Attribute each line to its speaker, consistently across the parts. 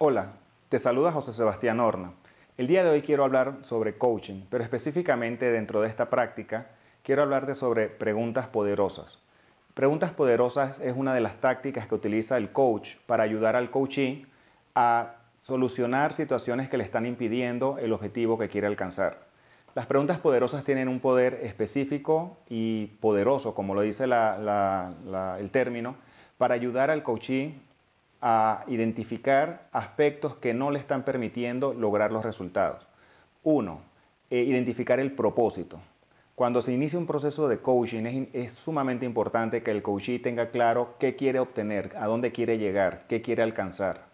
Speaker 1: Hola, te saluda José Sebastián Horna. El día de hoy quiero hablar sobre coaching, pero específicamente dentro de esta práctica quiero hablarte sobre preguntas poderosas. Preguntas poderosas es una de las tácticas que utiliza el coach para ayudar al coachee a solucionar situaciones que le están impidiendo el objetivo que quiere alcanzar. Las preguntas poderosas tienen un poder específico y poderoso, como lo dice el término, para ayudar al coachee a identificar aspectos que no le están permitiendo lograr los resultados. Uno, eh, identificar el propósito. Cuando se inicia un proceso de coaching es, es, sumamente importante que el coachee tenga claro qué quiere obtener, a dónde quiere llegar, qué quiere alcanzar.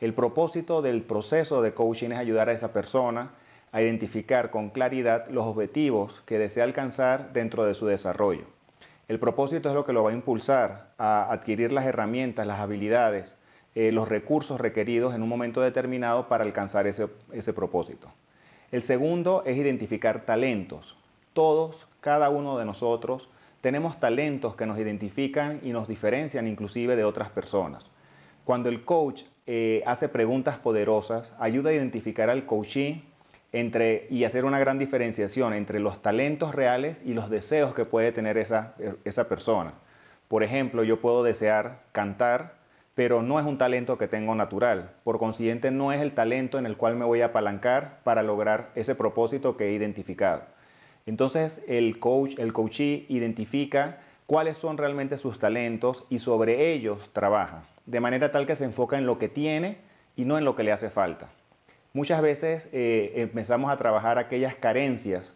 Speaker 1: El propósito del proceso de coaching es ayudar a esa persona a identificar con claridad los objetivos que desea alcanzar dentro de su desarrollo. El propósito es lo que lo va a impulsar a adquirir las herramientas, las habilidades eh, los recursos requeridos en un momento determinado para alcanzar ese, propósito. El segundo es identificar talentos. Todos, cada uno de nosotros, tenemos talentos que nos identifican y nos diferencian inclusive de otras personas. Cuando el coach eh, hace preguntas poderosas, ayuda a identificar al coachee entre, y hacer una gran diferenciación entre los talentos reales y los deseos que puede tener esa, esa persona. Por ejemplo, yo puedo desear cantar, pero no es un talento que tengo natural. Por consiguiente, no es el talento en el cual me voy a apalancar para lograr ese propósito que he identificado. Entonces, el coach, el coachee identifica cuáles son realmente sus talentos y sobre ellos trabaja, de manera tal que se enfoca en lo que tiene y no en lo que le hace falta. Muchas veces eh, empezamos a trabajar aquellas carencias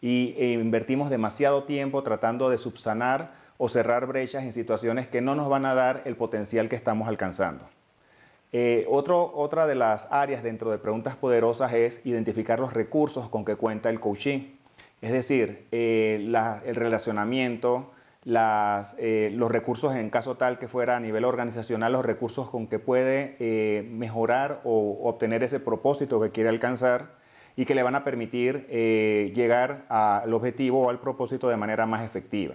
Speaker 1: y eh, invertimos demasiado tiempo tratando de subsanar o cerrar brechas en situaciones que no nos van a dar el potencial que estamos alcanzando. Eh, otra de las áreas dentro de preguntas poderosas es identificar los recursos con que cuenta el coaching, es decir, eh, el relacionamiento, eh, los recursos en caso tal que fuera a nivel organizacional, los recursos con que puede mejorar o obtener ese propósito que quiere alcanzar y que le van a permitir llegar al objetivo o al propósito de manera más efectiva.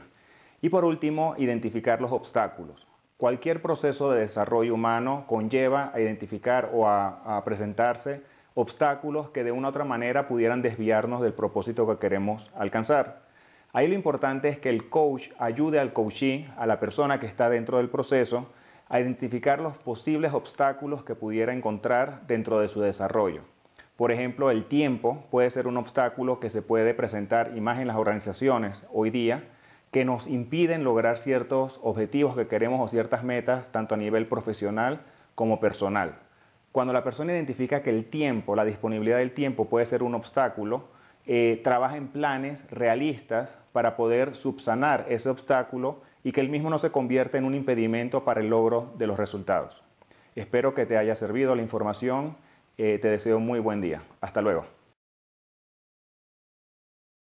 Speaker 1: Y por último, identificar los obstáculos. Cualquier proceso de desarrollo humano conlleva a identificar o a, presentarse obstáculos que de una u otra manera pudieran desviarnos del propósito que queremos alcanzar. Ahí lo importante es que el coach ayude al coachee, a la persona que está dentro del proceso, a identificar los posibles obstáculos que pudiera encontrar dentro de su desarrollo. Por ejemplo, el tiempo puede ser un obstáculo que se puede presentar y más en las organizaciones hoy día que nos impiden lograr ciertos objetivos que queremos o ciertas metas, tanto a nivel profesional como personal. Cuando la persona identifica que el tiempo, la disponibilidad del tiempo puede ser un obstáculo, eh, trabaja en planes realistas para poder subsanar ese obstáculo y que el mismo no se convierta en un impedimento para el logro de los resultados. Espero que te haya servido la información. Eh, te deseo un muy buen día. Hasta luego.